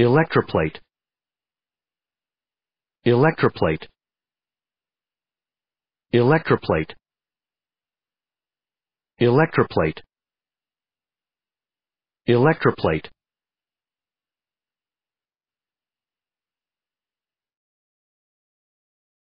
electroplate electroplate electroplate electroplate electroplate